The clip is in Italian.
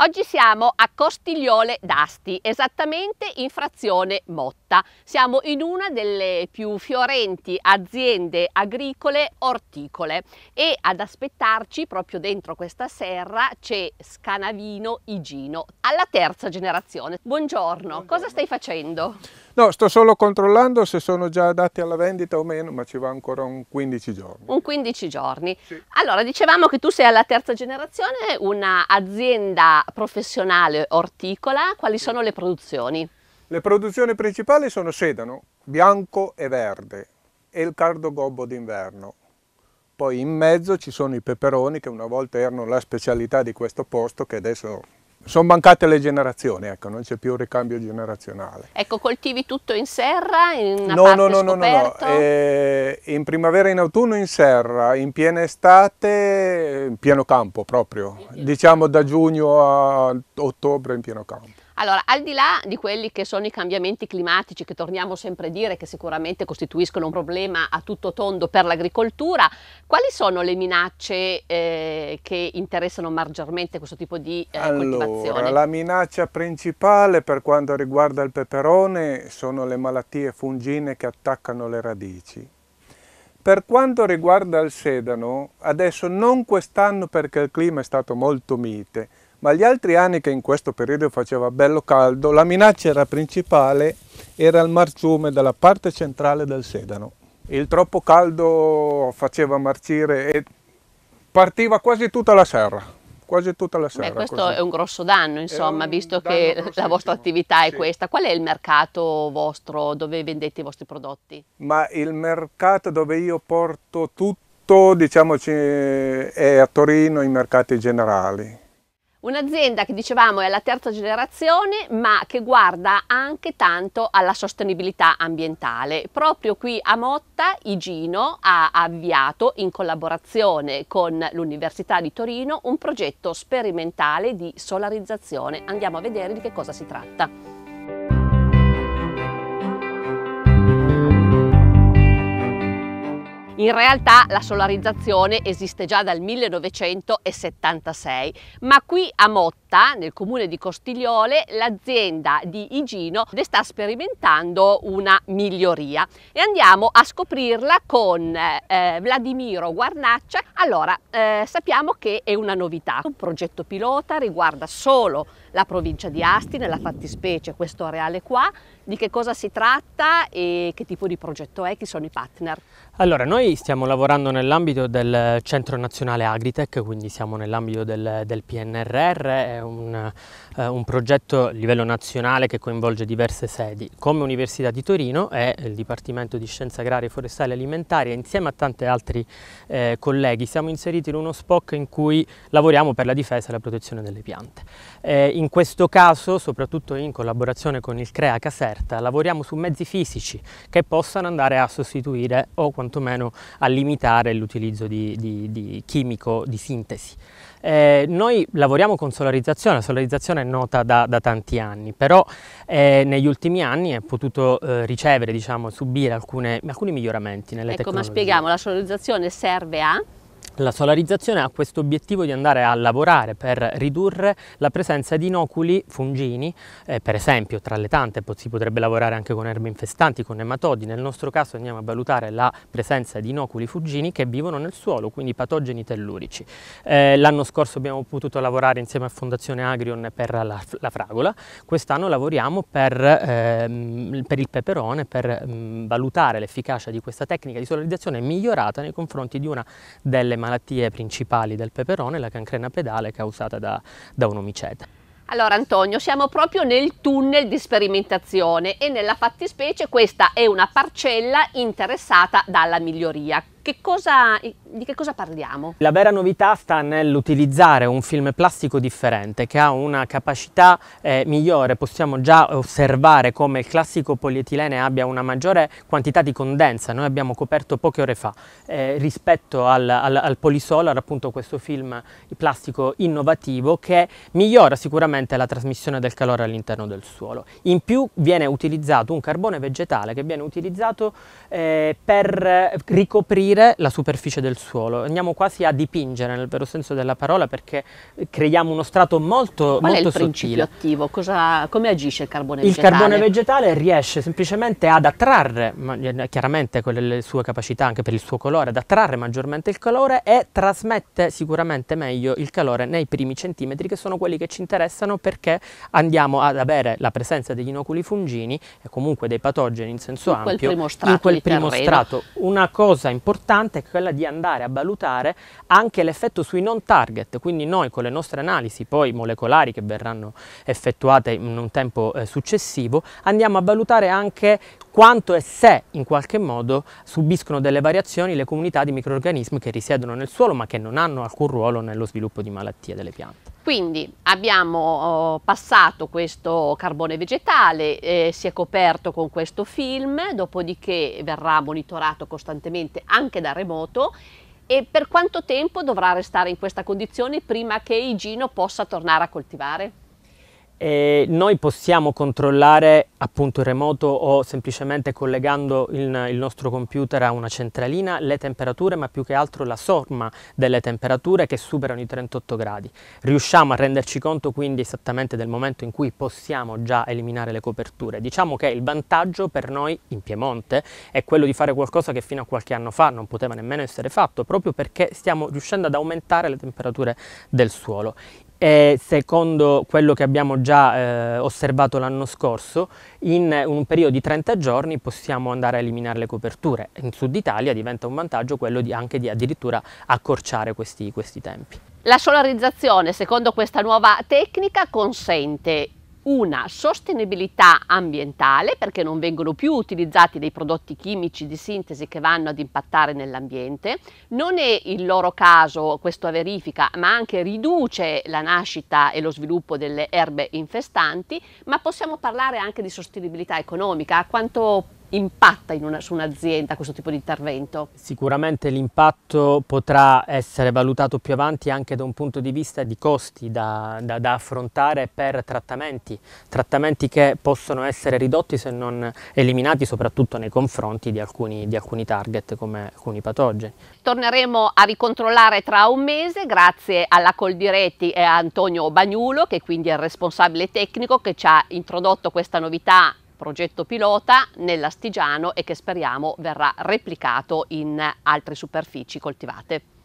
Oggi siamo a Costigliole d'Asti, esattamente in frazione Motta. Siamo in una delle più fiorenti aziende agricole orticole e ad aspettarci proprio dentro questa serra c'è Scanavino Igino, alla terza generazione. Buongiorno, Buongiorno. cosa stai facendo? No, sto solo controllando se sono già adatti alla vendita o meno, ma ci va ancora un 15 giorni. Un 15 giorni. Sì. Allora, dicevamo che tu sei alla terza generazione, un'azienda professionale orticola, quali sono le produzioni? Le produzioni principali sono sedano, bianco e verde e il cardo gobbo d'inverno. Poi in mezzo ci sono i peperoni che una volta erano la specialità di questo posto che adesso sono mancate le generazioni, ecco, non c'è più ricambio generazionale. Ecco, coltivi tutto in serra, in una no, parte no, no, no, no, no. Eh, in primavera e in autunno in serra, in piena estate in pieno campo proprio, diciamo da giugno a ottobre in pieno campo. Allora, al di là di quelli che sono i cambiamenti climatici, che torniamo sempre a dire che sicuramente costituiscono un problema a tutto tondo per l'agricoltura, quali sono le minacce eh, che interessano maggiormente questo tipo di eh, allora, coltivazione? La minaccia principale per quanto riguarda il peperone sono le malattie fungine che attaccano le radici. Per quanto riguarda il sedano, adesso non quest'anno perché il clima è stato molto mite, ma gli altri anni che in questo periodo faceva bello caldo, la minaccia principale era il marciume dalla parte centrale del sedano. Il troppo caldo faceva marcire e partiva quasi tutta la serra. Quasi tutta la serra. Beh, questo così. è un grosso danno, insomma, visto danno che la vostra attività è sì. questa. Qual è il mercato vostro dove vendete i vostri prodotti? Ma il mercato dove io porto tutto, diciamoci, è a Torino, i mercati generali Un'azienda che dicevamo è alla terza generazione ma che guarda anche tanto alla sostenibilità ambientale. Proprio qui a Motta Igino ha avviato in collaborazione con l'Università di Torino un progetto sperimentale di solarizzazione. Andiamo a vedere di che cosa si tratta. In realtà la solarizzazione esiste già dal 1976, ma qui a Motta, nel comune di Costigliole, l'azienda di Igino ne sta sperimentando una miglioria e andiamo a scoprirla con eh, Vladimiro Guarnaccia. Allora, eh, sappiamo che è una novità, un progetto pilota, riguarda solo la provincia di Asti, nella fattispecie questo areale qua, di che cosa si tratta e che tipo di progetto è, chi sono i partner? Allora, noi stiamo lavorando nell'ambito del Centro Nazionale Agritech, quindi siamo nell'ambito del, del, PNRR, è un, eh, un, progetto a livello nazionale che coinvolge diverse sedi, come Università di Torino e il Dipartimento di Scienze Agrarie, Forestali e Alimentari insieme a tanti altri eh, colleghi siamo inseriti in uno SPOC in cui lavoriamo per la difesa e la protezione delle piante. Eh, in in questo caso, soprattutto in collaborazione con il CREA Caserta, lavoriamo su mezzi fisici che possano andare a sostituire o quantomeno a limitare l'utilizzo di, di, di chimico di sintesi. Eh, noi lavoriamo con solarizzazione, la solarizzazione è nota da, da tanti anni, però eh, negli ultimi anni è potuto eh, ricevere, diciamo, subire alcune, alcuni miglioramenti nelle ecco, tecnologie. Ecco, ma spieghiamo, la solarizzazione serve a? La solarizzazione ha questo obiettivo di andare a lavorare per ridurre la presenza di inoculi fungini, eh, per esempio tra le tante si potrebbe lavorare anche con erbe infestanti, con nematodi, nel nostro caso andiamo a valutare la presenza di inoculi fungini che vivono nel suolo, quindi patogeni tellurici. Eh, L'anno scorso abbiamo potuto lavorare insieme a Fondazione Agrion per la, la fragola, quest'anno lavoriamo per, eh, per, il peperone, per mh, mm, valutare l'efficacia di questa tecnica di solarizzazione migliorata nei confronti di una delle malattie malattie principali del peperone, la cancrena pedale causata da, da un omicida. Allora Antonio, siamo proprio nel tunnel di sperimentazione e nella fattispecie questa è una parcella interessata dalla miglioria che cosa, di che cosa parliamo? La vera novità sta nell'utilizzare un film plastico differente che ha una capacità eh, migliore, possiamo già osservare come il classico polietilene abbia una maggiore quantità di condensa, noi abbiamo coperto poche ore fa, eh, rispetto al, al, al Polisolar, appunto questo film plastico innovativo che migliora sicuramente la trasmissione del calore all'interno del suolo. In più viene utilizzato un carbone vegetale che viene utilizzato eh, per ricoprire pulire la superficie del suolo, andiamo quasi a dipingere nel vero senso della parola perché creiamo uno strato molto, Qual molto è il sottile. attivo? Cosa, come agisce il carbone il vegetale? Il carbone vegetale riesce semplicemente ad attrarre, chiaramente con le sue capacità anche per il suo colore, ad attrarre maggiormente il calore e trasmette sicuramente meglio il calore nei primi centimetri che sono quelli che ci interessano perché andiamo ad avere la presenza degli inoculi fungini e comunque dei patogeni in senso in ampio quel in quel primo terreno. strato. Una cosa importante importante è quella di andare a valutare anche l'effetto sui non target, quindi noi con le nostre analisi poi molecolari che verranno effettuate in un tempo eh, successivo, andiamo a valutare anche quanto e se in qualche modo subiscono delle variazioni le comunità di microrganismi che risiedono nel suolo ma che non hanno alcun ruolo nello sviluppo di malattie delle piante. Quindi abbiamo oh, passato questo carbone vegetale, eh, si è coperto con questo film, dopodiché verrà monitorato costantemente anche da remoto e per quanto tempo dovrà restare in questa condizione prima che Igino possa tornare a coltivare? E noi possiamo controllare appunto in remoto o semplicemente collegando il, il, nostro computer a una centralina le temperature ma più che altro la somma delle temperature che superano i 38 gradi. Riusciamo a renderci conto quindi esattamente del momento in cui possiamo già eliminare le coperture. Diciamo che il vantaggio per noi in Piemonte è quello di fare qualcosa che fino a qualche anno fa non poteva nemmeno essere fatto proprio perché stiamo riuscendo ad aumentare le temperature del suolo e secondo quello che abbiamo già eh, osservato l'anno scorso in un periodo di 30 giorni possiamo andare a eliminare le coperture in sud Italia diventa un vantaggio quello di anche di addirittura accorciare questi, questi tempi. La solarizzazione secondo questa nuova tecnica consente una sostenibilità ambientale perché non vengono più utilizzati dei prodotti chimici di sintesi che vanno ad impattare nell'ambiente, non è il loro caso questo verifica, ma anche riduce la nascita e lo sviluppo delle erbe infestanti, ma possiamo parlare anche di sostenibilità economica, a quanto impatta una, su un'azienda questo tipo di intervento? Sicuramente l'impatto potrà essere valutato più avanti anche da un punto di vista di costi da, da, da affrontare per trattamenti, trattamenti che possono essere ridotti se non eliminati soprattutto nei confronti di alcuni, di alcuni target come alcuni patogeni. Torneremo a ricontrollare tra un mese grazie alla Coldiretti e a Antonio Bagnulo che quindi è il responsabile tecnico che ci ha introdotto questa novità progetto pilota nell'astigiano e che speriamo verrà replicato in altre superfici coltivate.